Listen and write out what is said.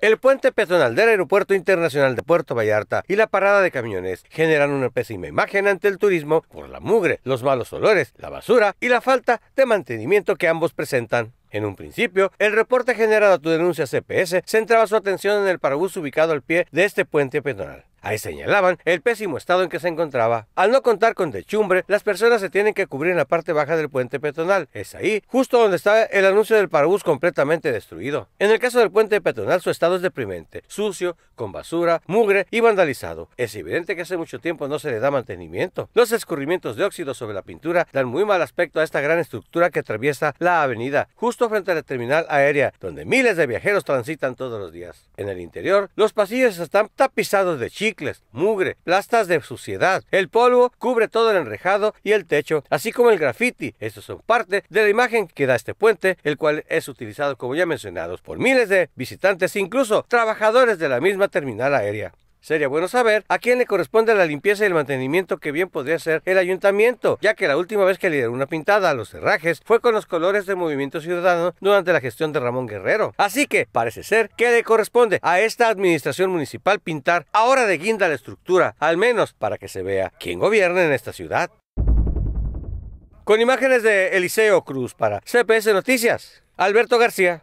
El puente peatonal del Aeropuerto Internacional de Puerto Vallarta y la parada de camiones generan una pésima imagen ante el turismo por la mugre, los malos olores, la basura y la falta de mantenimiento que ambos presentan. En un principio, el reporte generado a tu denuncia CPS centraba su atención en el parabús ubicado al pie de este puente peatonal. Ahí señalaban el pésimo estado en que se encontraba. Al no contar con techumbre, las personas se tienen que cubrir en la parte baja del puente peatonal. Es ahí, justo donde está el anuncio del parabús completamente destruido. En el caso del puente peatonal, su estado es deprimente, sucio, con basura, mugre y vandalizado. Es evidente que hace mucho tiempo no se le da mantenimiento. Los escurrimientos de óxido sobre la pintura dan muy mal aspecto a esta gran estructura que atraviesa la avenida, justo frente a la terminal aérea, donde miles de viajeros transitan todos los días. En el interior, los pasillos están tapizados de mugre, plastas de suciedad. El polvo cubre todo el enrejado y el techo, así como el graffiti. Estos son parte de la imagen que da este puente, el cual es utilizado, como ya mencionados, por miles de visitantes, incluso trabajadores de la misma terminal aérea. Sería bueno saber a quién le corresponde la limpieza y el mantenimiento que bien podría ser el ayuntamiento, ya que la última vez que le dieron una pintada a los cerrajes fue con los colores del Movimiento Ciudadano durante la gestión de Ramón Guerrero. Así que parece ser que le corresponde a esta administración municipal pintar ahora de guinda la estructura, al menos para que se vea quién gobierna en esta ciudad. Con imágenes de Eliseo Cruz para CPS Noticias, Alberto García.